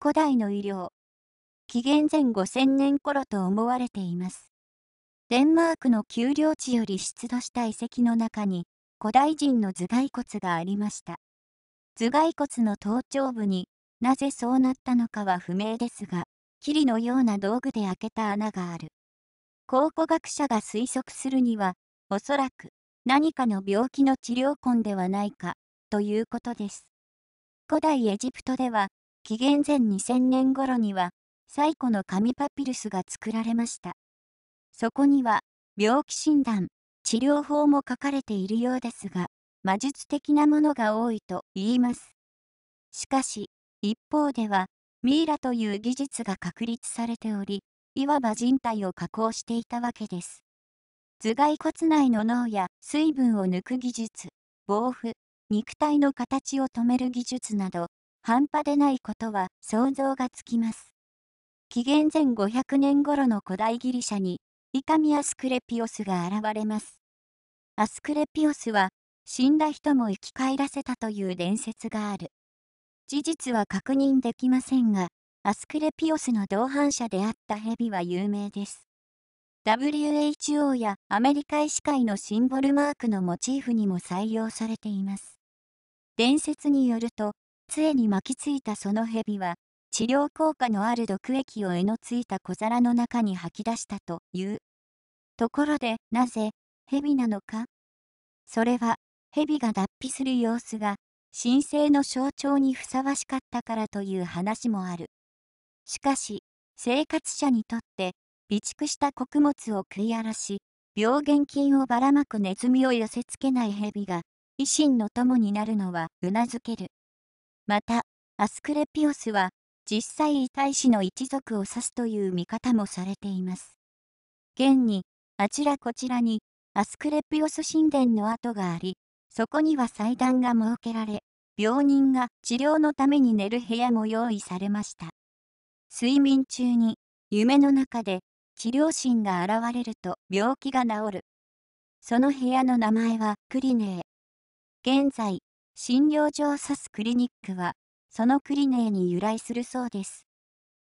古代の医療紀元前5000年頃と思われていますデンマークの丘陵地より出土した遺跡の中に古代人の頭蓋骨がありました頭蓋骨の頭頂部になぜそうなったのかは不明ですが霧のような道具で開けた穴がある考古学者が推測するにはおそらく何かの病気の治療痕ではないかということです古代エジプトでは紀元前2000年頃には最古の紙パピルスが作られましたそこには病気診断治療法も書かれているようですが魔術的なものが多いと言いますしかし一方ではミイラという技術が確立されておりいわば人体を加工していたわけです頭蓋骨内の脳や水分を抜く技術、防腐、肉体の形を止める技術など、半端でないことは想像がつきます。紀元前500年頃の古代ギリシャに、イカミアスクレピオスが現れます。アスクレピオスは、死んだ人も生き返らせたという伝説がある。事実は確認できませんが、アスクレピオスの同伴者であったヘビは有名です。WHO やアメリカ医師会のシンボルマークのモチーフにも採用されています。伝説によると、杖に巻きついたその蛇は、治療効果のある毒液を柄のついた小皿の中に吐き出したという。ところで、なぜ、蛇なのかそれは、蛇が脱皮する様子が、神聖の象徴にふさわしかったからという話もある。しかし、生活者にとって、備蓄した穀物を食い荒らし、病原菌をばらまくネズミを寄せつけない蛇が、維新の友になるのはうなずける。また、アスクレピオスは、実際遺大使の一族を指すという見方もされています。現に、あちらこちらに、アスクレピオス神殿の跡があり、そこには祭壇が設けられ、病人が治療のために寝る部屋も用意されました。睡眠中に、夢の中で、治療心が現れると病気が治る。その部屋の名前はクリネー。現在、診療所を指すクリニックは、そのクリネーに由来するそうです。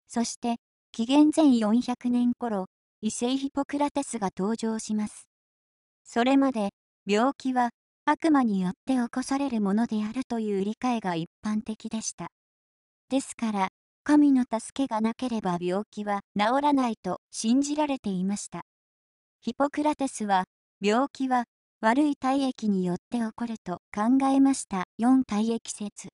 そして、紀元前400年頃、異性ヒポクラテスが登場します。それまで、病気は悪魔によって起こされるものであるという理解が一般的でした。ですから、神の助けがなければ病気は治らないと信じられていました。ヒポクラテスは、病気は悪い体液によって起こると考えました4体液説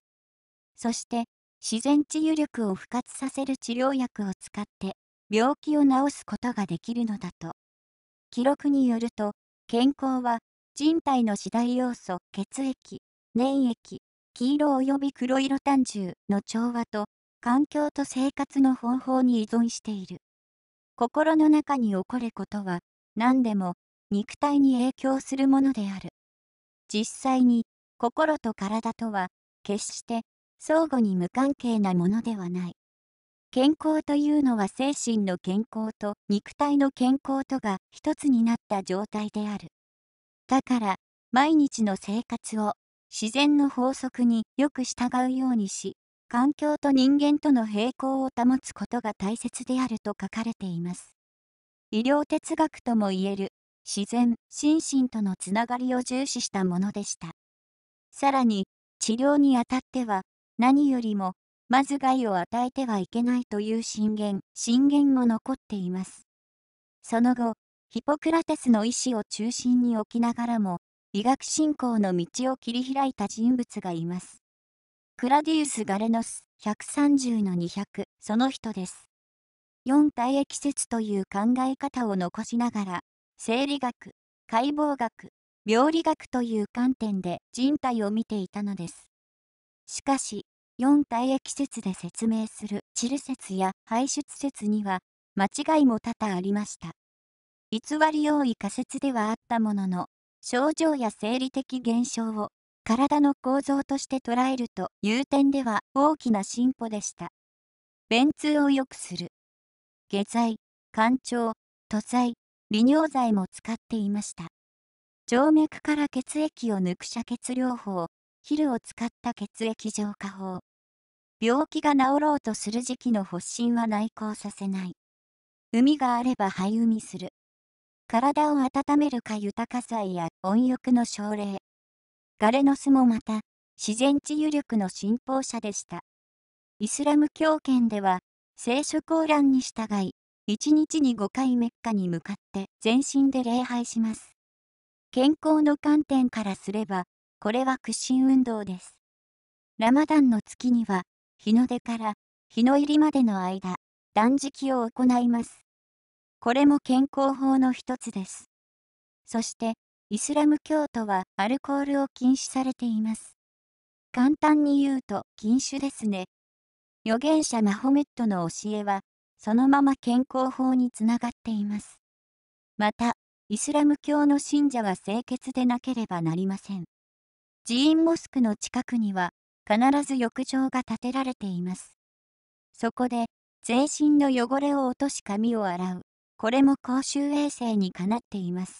そして自然治癒力を復活させる治療薬を使って病気を治すことができるのだと記録によると健康は人体の次第要素血液粘液黄色及び黒色胆汁の調和と環境と生活の方法に依存している心の中に起こることは何でも肉体に影響するものである。実際に心と体とは決して相互に無関係なものではない。健康というのは精神の健康と肉体の健康とが一つになった状態である。だから毎日の生活を自然の法則によく従うようにし、環境と人間との平衡を保つことが大切であると書かれています。医療哲学ともいえる自然、心身とのつながりを重視したものでした。さらに、治療にあたっては、何よりも、まず害を与えてはいけないという信玄、信言も残っています。その後、ヒポクラテスの意思を中心に置きながらも、医学信仰の道を切り開いた人物がいます。クラディウス・ガレノス、130-200、その人です。4体液説という考え方を残しながら、生理学、解剖学、病理学という観点で人体を見ていたのです。しかし、4体液説で説明するチル説や排出説には間違いも多々ありました。偽り多い仮説ではあったものの、症状や生理的現象を体の構造として捉えるという点では大きな進歩でした。便通を良くする。下剤、肝腸、吐剤、利尿剤も使っていました。静脈から血液を抜く遮血療法、ヒルを使った血液浄化法。病気が治ろうとする時期の発疹は内向させない。海があれば肺海する。体を温めるか豊か剤や温浴の症例。ガレノスもまた、自然治癒力の信奉者でした。イスラム教圏では、聖書コーランに従い、1日に5回メッカに向かって全身で礼拝します。健康の観点からすれば、これは屈伸運動です。ラマダンの月には、日の出から日の入りまでの間、断食を行います。これも健康法の一つです。そして、イスラム教徒はアルコールを禁止されています。簡単に言うと禁酒ですね。預言者マホメットの教えはそのまま健康法につながっています。また、イスラム教の信者は清潔でなければなりません。寺院モスクの近くには、必ず浴場が建てられています。そこで、全身の汚れを落とし髪を洗う、これも公衆衛生にかなっています。